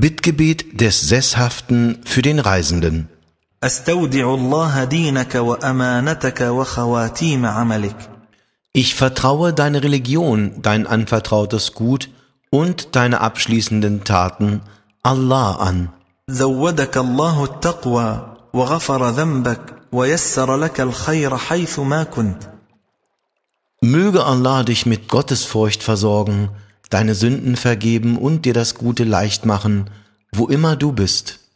Bittgebet des Sesshaften für den Reisenden. Ich vertraue deine Religion, dein anvertrautes Gut und deine abschließenden Taten Allah an. Möge Allah dich mit Gottesfurcht versorgen deine Sünden vergeben und dir das Gute leicht machen, wo immer du bist.